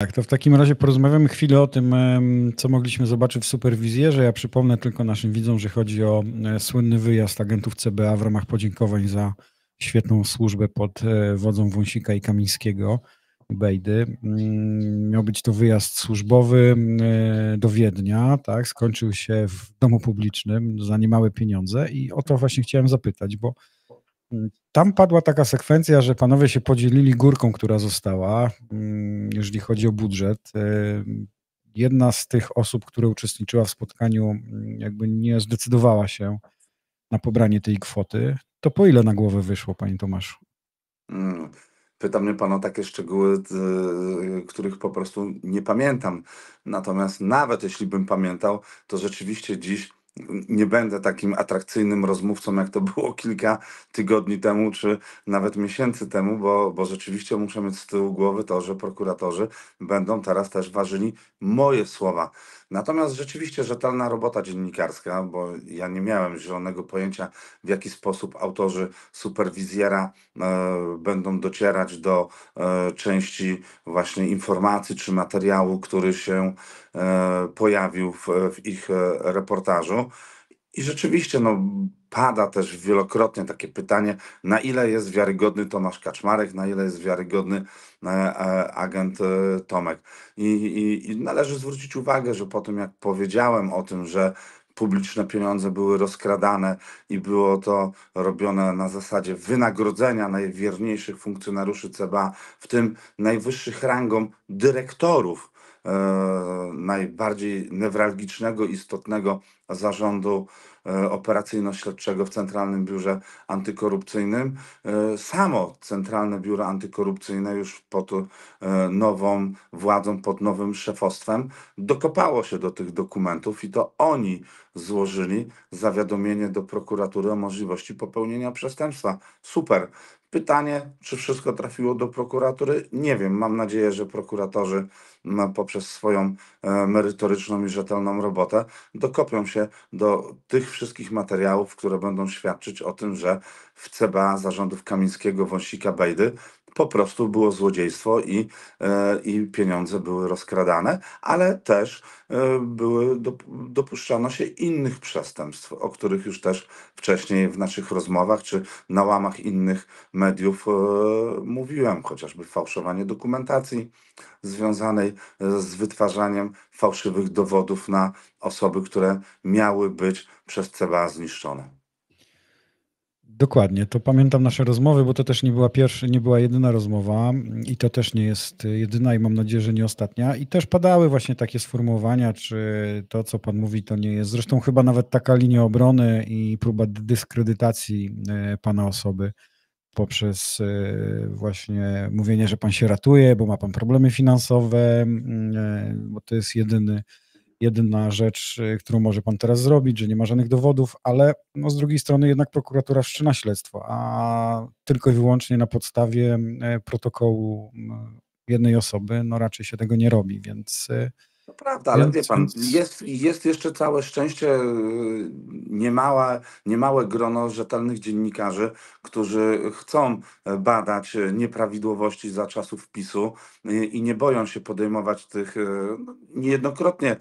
Tak, to w takim razie porozmawiamy chwilę o tym, co mogliśmy zobaczyć w superwizjerze. Ja przypomnę tylko naszym widzom, że chodzi o e, słynny wyjazd agentów CBA w ramach podziękowań za świetną służbę pod e, wodzą Wąsika i Kamińskiego. Bejdy. Mm, miał być to wyjazd służbowy mm, e, do Wiednia, tak? Skończył się w domu publicznym za niemałe pieniądze i o to właśnie chciałem zapytać, bo tam padła taka sekwencja, że panowie się podzielili górką, która została, mm, jeżeli chodzi o budżet. E, jedna z tych osób, która uczestniczyła w spotkaniu, mm, jakby nie zdecydowała się na pobranie tej kwoty. To po ile na głowę wyszło, panie Tomaszu? Mm, pyta mnie pan o takie szczegóły, e, których po prostu nie pamiętam. Natomiast nawet jeśli bym pamiętał, to rzeczywiście dziś nie będę takim atrakcyjnym rozmówcą, jak to było kilka tygodni temu, czy nawet miesięcy temu, bo, bo rzeczywiście muszę mieć z tyłu głowy to, że prokuratorzy będą teraz też ważyli moje słowa. Natomiast rzeczywiście rzetelna robota dziennikarska, bo ja nie miałem zielonego pojęcia, w jaki sposób autorzy superwizjera e, będą docierać do e, części właśnie informacji czy materiału, który się e, pojawił w, w ich e, reportażu. I rzeczywiście no, pada też wielokrotnie takie pytanie, na ile jest wiarygodny Tomasz Kaczmarek, na ile jest wiarygodny e, e, agent e, Tomek. I, i, I należy zwrócić uwagę, że po tym jak powiedziałem o tym, że publiczne pieniądze były rozkradane i było to robione na zasadzie wynagrodzenia najwierniejszych funkcjonariuszy CBA, w tym najwyższych rangą dyrektorów E, najbardziej newralgicznego, istotnego zarządu e, operacyjno-śledczego w Centralnym Biurze Antykorupcyjnym. E, samo Centralne Biuro Antykorupcyjne już pod nową władzą, pod nowym szefostwem dokopało się do tych dokumentów i to oni złożyli zawiadomienie do prokuratury o możliwości popełnienia przestępstwa. Super. Pytanie, czy wszystko trafiło do prokuratury? Nie wiem. Mam nadzieję, że prokuratorzy mm, poprzez swoją e, merytoryczną i rzetelną robotę dokopią się do tych wszystkich materiałów, które będą świadczyć o tym, że w CBA zarządów Kamińskiego, Wąsika, Bejdy po prostu było złodziejstwo i, e, i pieniądze były rozkradane, ale też e, były, dopuszczano się innych przestępstw, o których już też wcześniej w naszych rozmowach czy na łamach innych mediów e, mówiłem, chociażby fałszowanie dokumentacji związanej z wytwarzaniem fałszywych dowodów na osoby, które miały być przez CBA zniszczone. Dokładnie, to pamiętam nasze rozmowy, bo to też nie była pierwsza, nie była jedyna rozmowa i to też nie jest jedyna i mam nadzieję, że nie ostatnia. I też padały właśnie takie sformułowania, czy to, co pan mówi, to nie jest. Zresztą chyba nawet taka linia obrony i próba dyskredytacji e, pana osoby poprzez e, właśnie mówienie, że pan się ratuje, bo ma pan problemy finansowe, mm, e, bo to jest jedyny jedyna rzecz, y, którą może pan teraz zrobić, że nie ma żadnych dowodów, ale no, z drugiej strony jednak prokuratura wszczyna śledztwo, a tylko i wyłącznie na podstawie y, protokołu jednej osoby, no raczej się tego nie robi, więc y, prawda, ale wie pan, jest, jest jeszcze całe szczęście y, niemałe, niemałe grono rzetelnych dziennikarzy, którzy chcą e, badać e, nieprawidłowości za czasów PiSu y, i nie boją się podejmować tych e, no, niejednokrotnie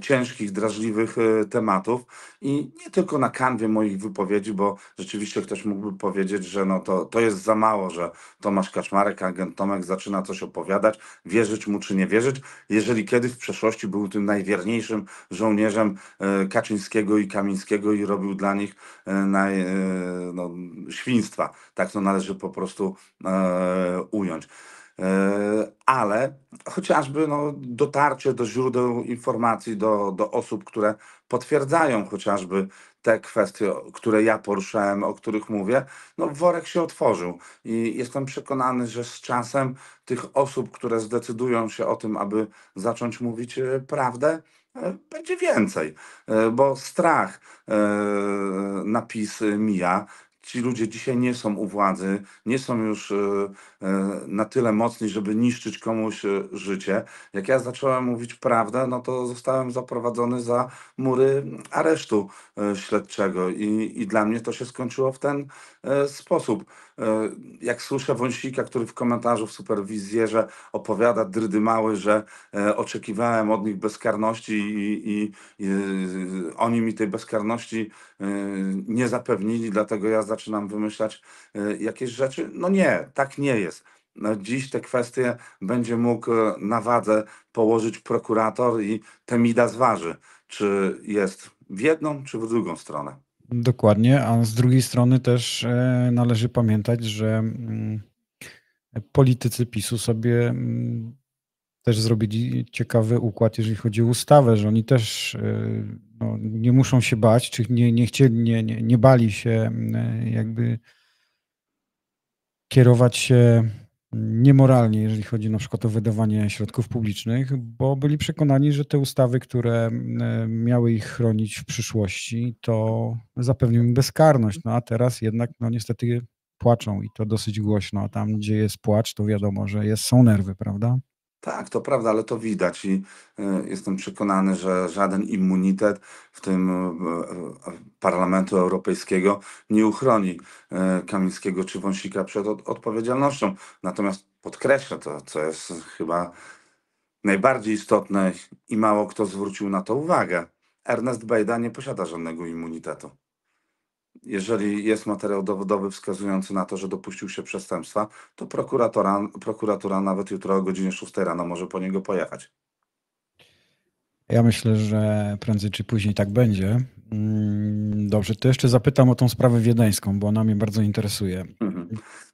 ciężkich, drażliwych tematów. I nie tylko na kanwie moich wypowiedzi, bo rzeczywiście ktoś mógłby powiedzieć, że no to, to jest za mało, że Tomasz Kaczmarek, agent Tomek zaczyna coś opowiadać, wierzyć mu czy nie wierzyć. Jeżeli kiedyś w przeszłości był tym najwierniejszym żołnierzem e, Kaczyńskiego i Kamińskiego i robił dla nich e, naj, e, no, świństwa. Tak to należy po prostu ująć ale chociażby no, dotarcie do źródeł informacji, do, do osób, które potwierdzają chociażby te kwestie, które ja poruszałem, o których mówię, no worek się otworzył i jestem przekonany, że z czasem tych osób, które zdecydują się o tym, aby zacząć mówić e, prawdę, e, będzie więcej, e, bo strach napis mija, ci ludzie dzisiaj nie są u władzy, nie są już e, e, na tyle mocni, żeby niszczyć komuś e, życie. Jak ja zacząłem mówić prawdę, no to zostałem zaprowadzony za mury aresztu śledczego i, i dla mnie to się skończyło w ten sposób. E, jak słyszę Wąsika, który w komentarzu w superwizjerze opowiada drdymały, że e, oczekiwałem od nich bezkarności i, i, i e, oni mi tej bezkarności nie zapewnili, dlatego ja zaczynam wymyślać jakieś rzeczy. No nie, tak nie jest. No, dziś te kwestie będzie mógł na wadze położyć prokurator i Temida zważy, czy jest w jedną, czy w drugą stronę. Dokładnie, a z drugiej strony też e, należy pamiętać, że mm, politycy PiSu sobie mm, też zrobili ciekawy układ, jeżeli chodzi o ustawę, że oni też e, no, nie muszą się bać, czy nie, nie, chcieli, nie, nie, nie bali się mm, jakby kierować się niemoralnie, jeżeli chodzi na przykład o wydawanie środków publicznych, bo byli przekonani, że te ustawy, które e, miały ich chronić w przyszłości, to zapewnią im bezkarność. No a teraz jednak no niestety płaczą i to dosyć głośno. A tam, gdzie jest płacz, to wiadomo, że jest, są nerwy, prawda? Tak, to prawda, ale to widać i e, jestem przekonany, że żaden immunitet, w tym e, e, Parlamentu Europejskiego, nie uchroni Kamińskiego czy Wąsika przed odpowiedzialnością. Natomiast podkreślę to, co jest chyba najbardziej istotne i mało kto zwrócił na to uwagę. Ernest Bejda nie posiada żadnego immunitetu jeżeli jest materiał dowodowy wskazujący na to, że dopuścił się przestępstwa, to prokuratora, prokuratura nawet jutro o godzinie 6 rano może po niego pojechać. Ja myślę, że prędzej czy później tak będzie. Mm, dobrze, to jeszcze zapytam o tą sprawę wiedeńską, bo ona mnie bardzo interesuje. Mhm.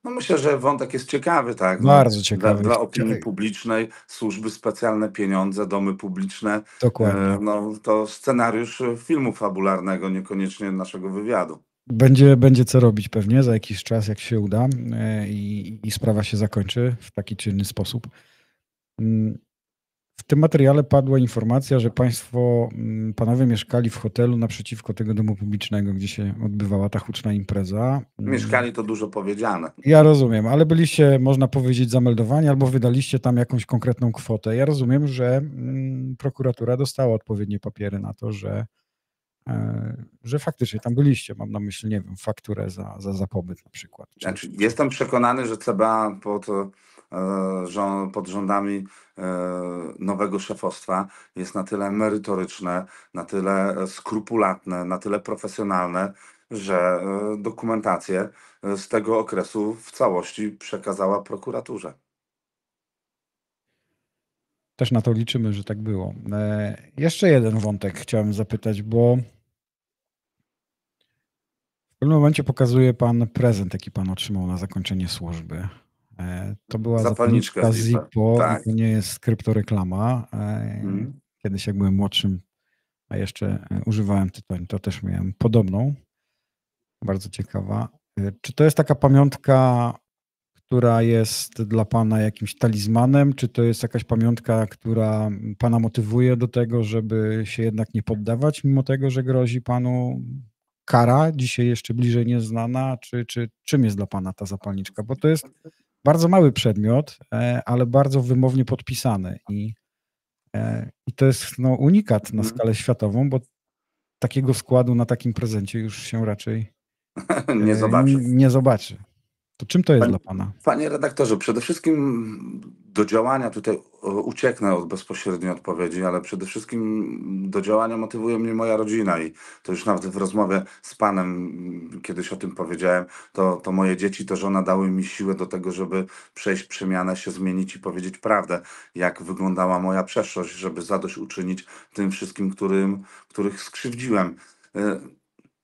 No myślę, że wątek jest ciekawy, tak. No, bardzo ciekawy. Dla, dla opinii ciekawy. publicznej, służby specjalne, pieniądze, domy publiczne. Dokładnie. E, no, to scenariusz filmu fabularnego, niekoniecznie naszego wywiadu. Będzie, będzie co robić pewnie za jakiś czas, jak się uda e, i, i sprawa się zakończy w taki czy inny sposób. Mm, w tym materiale padła informacja, że państwo, mm, panowie mieszkali w hotelu naprzeciwko tego domu publicznego, gdzie się odbywała ta huczna impreza. Mm. Mieszkali to dużo powiedziane. Ja rozumiem, ale byliście, można powiedzieć, zameldowani albo wydaliście tam jakąś konkretną kwotę. Ja rozumiem, że prokuratura dostała odpowiednie papiery na to, że E, że faktycznie tam byliście, mam na myśli, nie wiem, fakturę za, za, za pobyt na przykład. Znaczy, jestem przekonany, że CBA pod, e, pod rządami e, nowego szefostwa jest na tyle merytoryczne, na tyle skrupulatne, na tyle profesjonalne, że dokumentację z tego okresu w całości przekazała prokuraturze. Też na to liczymy, że tak było. Jeszcze jeden wątek chciałem zapytać, bo w tym momencie pokazuje pan prezent, jaki pan otrzymał na zakończenie służby. E, to była zapalniczka, zapalniczka Zippo, tak. to nie jest kryptoreklama. Hmm. Kiedyś jak byłem młodszym, a jeszcze e, używałem tytoń, to też miałem podobną. Bardzo ciekawa. Czy to jest taka pamiątka, która jest dla Pana jakimś talizmanem, czy to jest jakaś pamiątka, która Pana motywuje do tego, żeby się jednak nie poddawać, mimo tego, że grozi Panu kara, dzisiaj jeszcze bliżej nieznana, czy, czy czym jest dla Pana ta zapalniczka? Bo to jest bardzo mały przedmiot, e, ale bardzo wymownie podpisany i, e, i to jest no, unikat na mhm. skalę światową, bo takiego składu na takim prezencie już się raczej e, nie zobaczy. Nie zobaczy. To czym to jest dla Pana? Panie redaktorze, przede wszystkim do działania tutaj e, ucieknę od bezpośredniej odpowiedzi, ale przede wszystkim do działania motywuje mnie moja rodzina i to już nawet w rozmowie z Panem kiedyś o tym powiedziałem, to, to moje dzieci, to żona dały mi siłę do tego, żeby przejść przemianę, się zmienić i powiedzieć prawdę, jak wyglądała moja przeszłość, żeby zadośćuczynić tym wszystkim, którym, których skrzywdziłem. E,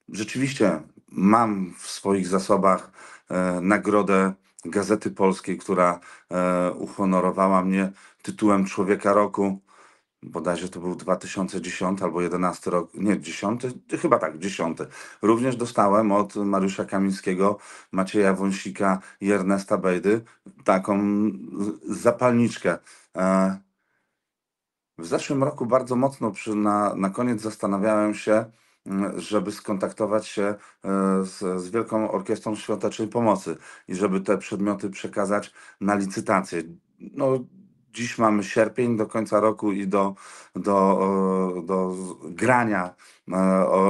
rzeczywiście mam w swoich zasobach E, nagrodę Gazety Polskiej, która e, uhonorowała mnie tytułem Człowieka Roku bodajże to był 2010 albo 11 rok, nie, 10, chyba tak, 10. Również dostałem od Mariusza Kamińskiego, Macieja Wąsika i Ernesta Bejdy taką zapalniczkę. E, w zeszłym roku bardzo mocno przy, na, na koniec zastanawiałem się, żeby skontaktować się e, z, z Wielką Orkiestrą Świątecznej Pomocy i żeby te przedmioty przekazać na licytację. No, dziś mamy sierpień, do końca roku i do, do, do grania e,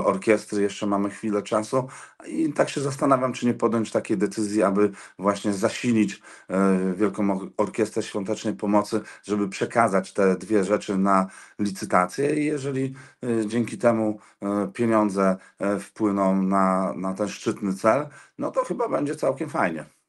orkiestry jeszcze mamy chwilę czasu i tak się zastanawiam, czy nie podjąć takiej decyzji, aby właśnie zasilić e, Wielką Orkiestrę Świątecznej Pomocy, żeby przekazać te dwie rzeczy na licytację i jeżeli e, dzięki temu pieniądze wpłyną na, na ten szczytny cel, no to chyba będzie całkiem fajnie.